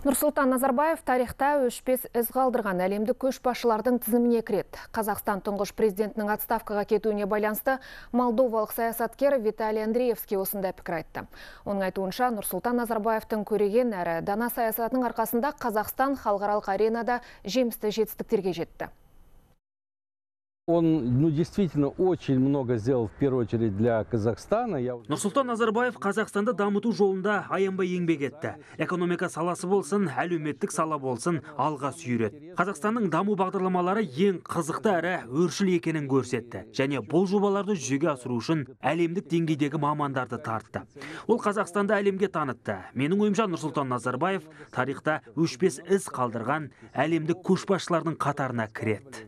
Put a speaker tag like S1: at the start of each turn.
S1: Нұрсұлтан Назарбаев тарихта өшпес із қалдырған әлемдік көшбасшылардың тізіміне кіреді. Қазақстан тұңғыш президентінің отставкаға кетуіне байланысты молдовалық саясаткер Виталий Андреевский осындай пікір айтты. Оның айтуынша Нұрсұлтан Назарбаевтың көреген әрі дана саясатының арқасында Қазақстан халықаралық аренада жемісті жетістіктерге жетті.
S2: Он ну, действительно очень много сделал в первую очередь для Казахстана. Я...
S3: Нұрсұлтан Назарбаев Қазақстанды дамыту жолында аянбай еңбек етті. Экономика саласы болсын, әлеуметтік сала болсын, алға сүйреді. Қазақстанның даму бағдарламалары ең қызықты әрі өршіл екенін көрсетті. Және бұл жобаларды жүзеге асыру үшін әлемдік деңгейдегі мамандарды тартты. Ол Қазақстанды әлемге танытты. Менің ойымша Нұрсұлтан Назарбаев тарихта өшпес із қалдырған әлемдік көшбасшылардың қатарына кіреді.